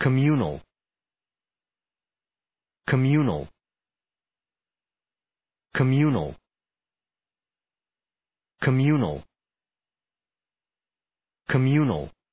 communal communal communal communal communal